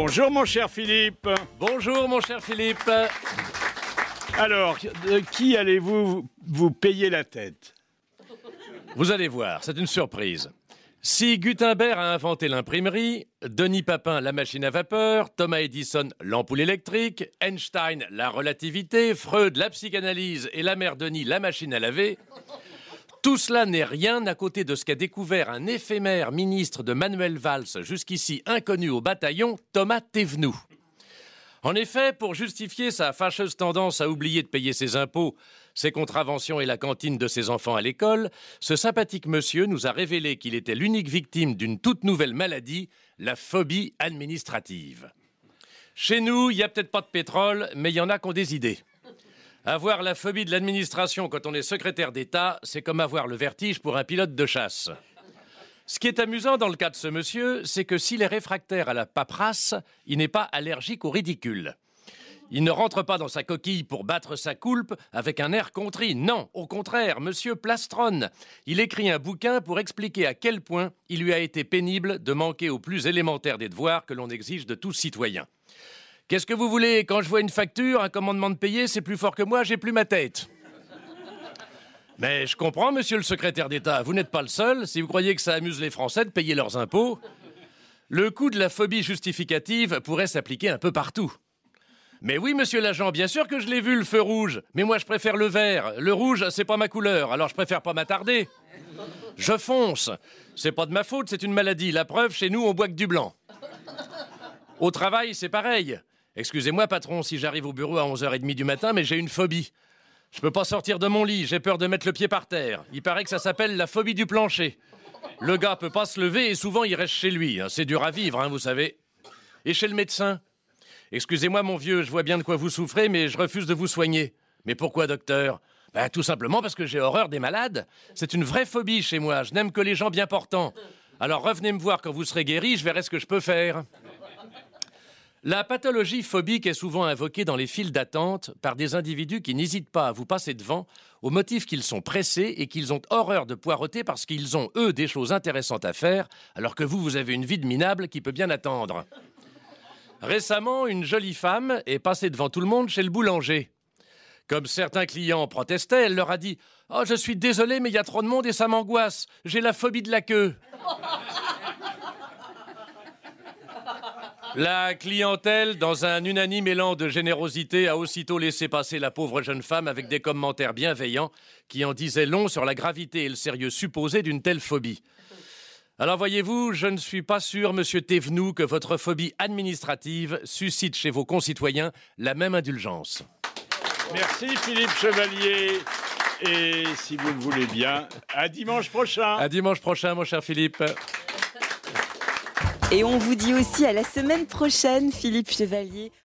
Bonjour mon cher Philippe. Bonjour mon cher Philippe. Alors, de qui allez-vous vous payer la tête Vous allez voir, c'est une surprise. Si Gutenberg a inventé l'imprimerie, Denis Papin la machine à vapeur, Thomas Edison l'ampoule électrique, Einstein la relativité, Freud la psychanalyse et la mère Denis la machine à laver, tout cela n'est rien à côté de ce qu'a découvert un éphémère ministre de Manuel Valls, jusqu'ici inconnu au bataillon, Thomas Tevenou. En effet, pour justifier sa fâcheuse tendance à oublier de payer ses impôts, ses contraventions et la cantine de ses enfants à l'école, ce sympathique monsieur nous a révélé qu'il était l'unique victime d'une toute nouvelle maladie, la phobie administrative. Chez nous, il n'y a peut-être pas de pétrole, mais il y en a qui ont des idées. Avoir la phobie de l'administration quand on est secrétaire d'État, c'est comme avoir le vertige pour un pilote de chasse. Ce qui est amusant dans le cas de ce monsieur, c'est que s'il est réfractaire à la paperasse, il n'est pas allergique au ridicule. Il ne rentre pas dans sa coquille pour battre sa coulpe avec un air contrit. Non, au contraire, monsieur plastronne. Il écrit un bouquin pour expliquer à quel point il lui a été pénible de manquer au plus élémentaire des devoirs que l'on exige de tout citoyen. Qu'est-ce que vous voulez Quand je vois une facture, un commandement de payer, c'est plus fort que moi, j'ai plus ma tête. Mais je comprends, monsieur le secrétaire d'État, vous n'êtes pas le seul. Si vous croyez que ça amuse les Français de payer leurs impôts, le coup de la phobie justificative pourrait s'appliquer un peu partout. Mais oui, monsieur l'agent, bien sûr que je l'ai vu, le feu rouge. Mais moi, je préfère le vert. Le rouge, c'est pas ma couleur, alors je préfère pas m'attarder. Je fonce. C'est pas de ma faute, c'est une maladie. La preuve, chez nous, on boit que du blanc. Au travail, c'est pareil. Excusez-moi, patron, si j'arrive au bureau à 11h30 du matin, mais j'ai une phobie. Je peux pas sortir de mon lit, j'ai peur de mettre le pied par terre. Il paraît que ça s'appelle la phobie du plancher. Le gars peut pas se lever et souvent il reste chez lui. Hein. C'est dur à vivre, hein, vous savez. Et chez le médecin Excusez-moi, mon vieux, je vois bien de quoi vous souffrez, mais je refuse de vous soigner. Mais pourquoi, docteur ben, Tout simplement parce que j'ai horreur des malades. C'est une vraie phobie chez moi. Je n'aime que les gens bien portants. Alors revenez me voir quand vous serez guéri, je verrai ce que je peux faire. La pathologie phobique est souvent invoquée dans les files d'attente par des individus qui n'hésitent pas à vous passer devant au motif qu'ils sont pressés et qu'ils ont horreur de poireauter parce qu'ils ont, eux, des choses intéressantes à faire, alors que vous, vous avez une vie de minable qui peut bien attendre. Récemment, une jolie femme est passée devant tout le monde chez le boulanger. Comme certains clients protestaient, elle leur a dit Oh, je suis désolée, mais il y a trop de monde et ça m'angoisse. J'ai la phobie de la queue. La clientèle, dans un unanime élan de générosité, a aussitôt laissé passer la pauvre jeune femme avec des commentaires bienveillants qui en disaient long sur la gravité et le sérieux supposé d'une telle phobie. Alors voyez-vous, je ne suis pas sûr, monsieur Thévenoud, que votre phobie administrative suscite chez vos concitoyens la même indulgence. Merci Philippe Chevalier. Et si vous le voulez bien, à dimanche prochain. À dimanche prochain, mon cher Philippe. Et on vous dit aussi à la semaine prochaine, Philippe Chevalier.